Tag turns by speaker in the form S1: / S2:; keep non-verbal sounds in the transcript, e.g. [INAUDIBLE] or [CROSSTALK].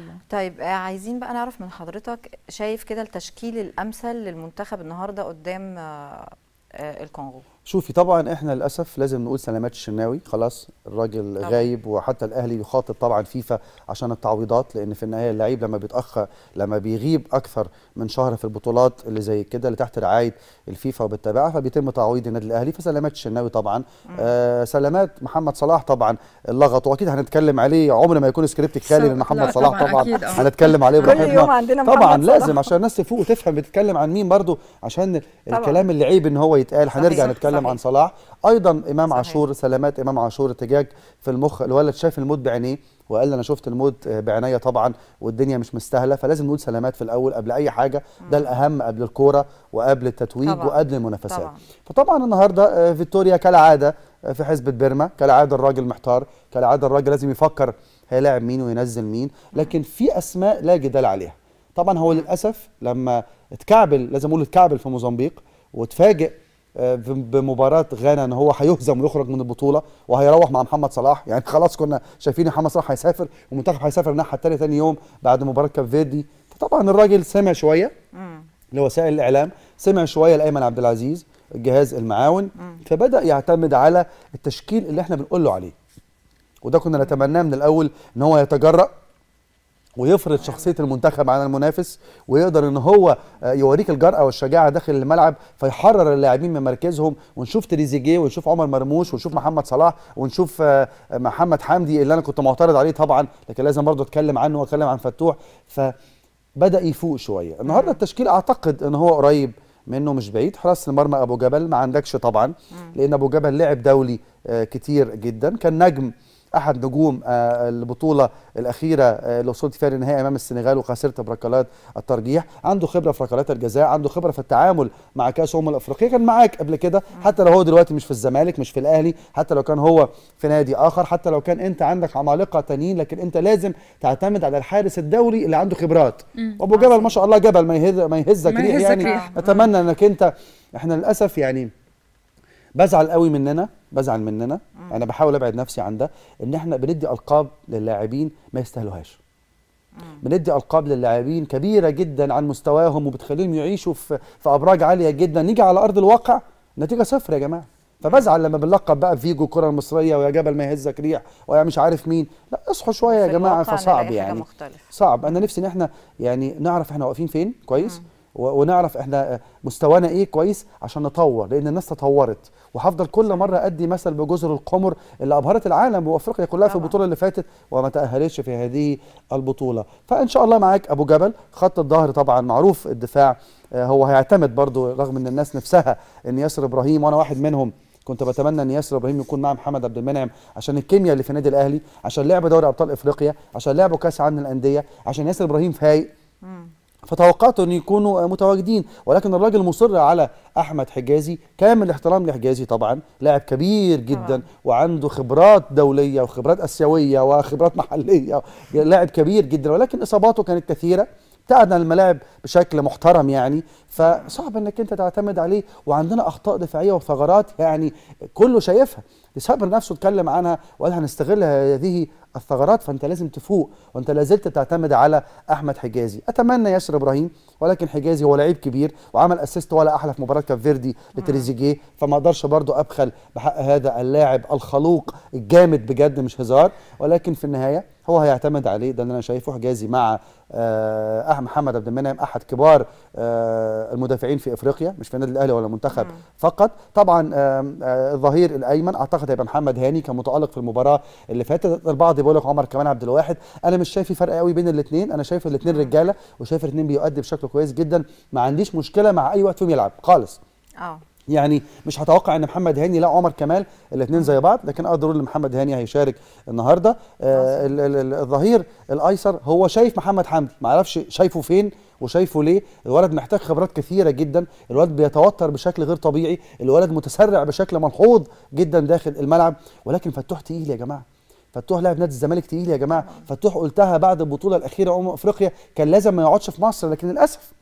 S1: الله طيب آه، عايزين بقى نعرف من حضرتك شايف كده التشكيل الامثل للمنتخب النهارده قدام آه، آه، الكونغو شوفي طبعا احنا للاسف لازم نقول سلامات الشناوي خلاص الراجل طبعا. غايب وحتى الاهلي يخاطب طبعا فيفا عشان التعويضات لان في النهايه اللعيب لما بيتاخر لما بيغيب اكثر من شهر في البطولات اللي زي كده اللي تحت رعايه الفيفا وبتتابعها فبيتم تعويض النادي الاهلي فسلامات الشناوي طبعا آه سلامات محمد صلاح طبعا اللغط واكيد هنتكلم عليه عمر ما يكون سكريبت خالي من محمد صلاح طبعا, آه. هنتكلم عليه [LAUGHS] براحتنا طبعا لازم عشان الناس تفوق وتفهم بتتكلم عن مين برضو عشان طبعا. الكلام اللعيب ان هو يتقال هنرجع نتكلم بيتكلم صحيح. عن صلاح ايضا امام صحيح. عاشور سلامات امام عاشور اتجاج في المخ الولد شاف الموت بعينيه وقال لي انا شفت الموت آه، بعينيا طبعا والدنيا مش مستاهله فلازم نقول سلامات في الاول قبل اي حاجه ده الاهم قبل الكوره وقبل التتويج طبعا. وقبل المنافسات طبعا. فطبعا النهارده آه، فيكتوريا كالعاده آه، في حزب بيرما كالعاده الراجل محتار كالعاده الراجل لازم يفكر هيلاعب مين وينزل مين لكن في اسماء لا جدال عليها طبعا هو للاسف لما اتكعبل لازم اقول اتكعبل في موزمبيق وتفاجئ بمباراه غانا ان هو هيهزم ويخرج من البطوله وهيروح مع محمد صلاح يعني خلاص كنا شايفين محمد صلاح هيسافر والمنتخب هيسافر الناحيه التانية ثاني يوم بعد مباراه كاب فيردي فطبعا الراجل سمع شويه لوسائل الاعلام سمع شويه لايمن عبد العزيز الجهاز المعاون فبدا يعتمد على التشكيل اللي احنا بنقول له عليه وده كنا نتمناه من الاول ان هو يتجرأ ويفرض شخصيه المنتخب على المنافس ويقدر ان هو آه، يوريك الجرأه والشجاعه داخل الملعب فيحرر اللاعبين من مركزهم ونشوف تريزيجيه ونشوف عمر مرموش ونشوف محمد صلاح ونشوف آه، آه، محمد حمدي اللي انا كنت معترض عليه طبعا لكن لازم برضه اتكلم عنه واتكلم عن فتوح فبدا يفوق شويه النهارده التشكيل اعتقد ان هو قريب منه مش بعيد حراس المرمى ابو جبل ما عندكش طبعا لان ابو جبل لعب دولي كتير جدا كان نجم احد نجوم آه، البطوله الاخيره اللي آه، وصلت فيها للنهائي امام السنغال وخسرت بركلات الترجيح عنده خبره في ركلات الجزاء عنده خبره في التعامل مع كاس امم الافريقيه كان معاك قبل كده حتى لو هو دلوقتي مش في الزمالك مش في الاهلي حتى لو كان هو في نادي اخر حتى لو كان انت عندك عمالقه تانيين لكن انت لازم تعتمد على الحارس الدولي اللي عنده خبرات وابو جبل ما شاء الله جبل ما يهزك ريح يعني اتمنى انك انت احنا للاسف يعني بزعل قوي مننا بزعل مننا مم. انا بحاول ابعد نفسي عن ده ان احنا بندي القاب للاعبين ما يستاهلوهاش بندي القاب للاعبين كبيره جدا عن مستواهم وبتخليهم يعيشوا في في ابراج عاليه جدا نيجي على ارض الواقع نتيجه صفر يا جماعه فبزعل لما بنلقب بقى فيجو الكره المصريه ويا جبل ما يهزك ريح ويا مش عارف مين لا اصحوا شويه يا جماعه فصعب يعني مختلف. صعب انا نفسي ان احنا يعني نعرف احنا واقفين فين كويس مم. ونعرف احنا مستوانا ايه كويس عشان نطور لان الناس تطورت وهفضل كل مره ادي مثل بجزر القمر اللي ابهرت العالم وافريقيا كلها في البطوله اللي فاتت وما تاهلتش في هذه البطوله فان شاء الله معاك ابو جبل خط الظهر طبعا معروف الدفاع آه، هو هيعتمد برضو رغم ان الناس نفسها ان ياسر ابراهيم وانا واحد منهم كنت بتمنى ان ياسر ابراهيم يكون مع محمد عبد المنعم عشان الكيمياء اللي في النادي الاهلي عشان لعب دوري ابطال افريقيا عشان لعبه كاس عالم الانديه عشان ياسر ابراهيم فايق فتوقعت ان يكونوا متواجدين ولكن الراجل مصر على احمد حجازي كامل الاحترام لحجازي طبعا لاعب كبير جدا وعنده خبرات دوليه وخبرات اسيويه وخبرات محليه لاعب كبير جدا ولكن اصاباته كانت كثيره تقعد على الملاعب بشكل محترم يعني فصعب انك انت تعتمد عليه وعندنا اخطاء دفاعيه وثغرات يعني كله شايفها ديسابر نفسه اتكلم عنها وقال هنستغل هذه الثغرات فانت لازم تفوق وانت لازلت تعتمد على احمد حجازي اتمنى ياسر ابراهيم ولكن حجازي هو لعيب كبير وعمل اسيست ولا احلى في مباراه كاب فيردي لتريزيجيه فما اقدرش برضه ابخل بحق هذا اللاعب الخلوق الجامد بجد مش هزار ولكن في النهايه هو هيعتمد عليه ده اللي انا شايفه حجازي مع آه, أه،, أه، محمد عبد المنعم احد كبار آه، المدافعين في افريقيا مش في النادي الاهلي ولا المنتخب فقط طبعا الظهير الايمن اعتقد هيبقى محمد هاني كمتالق في المباراه اللي فاتت البعض بيقول لك عمر كمان عبد الواحد انا مش شايف فرق قوي بين الاثنين انا شايف الاثنين رجاله وشايف الاثنين بيؤدي بشكل كويس جدا ما عنديش مشكله مع اي وقت فيهم يلعب خالص اه يعني مش هتوقع ان محمد هاني لا عمر كمال الاثنين زي بعض لكن اقدر اقول ان محمد هاني هيشارك النهارده آه الظهير الايسر هو شايف محمد حمدي ما اعرفش شايفه فين وشايفه ليه الولد محتاج خبرات كثيره جدا الولد بيتوتر بشكل غير طبيعي الولد متسرع بشكل ملحوظ جدا داخل الملعب ولكن فتوح تقيل يا جماعه فتوح لاعب نادي الزمالك تقيل يا جماعه فتوح قلتها بعد البطوله الاخيره امم افريقيا كان لازم ما يقعدش في مصر لكن للاسف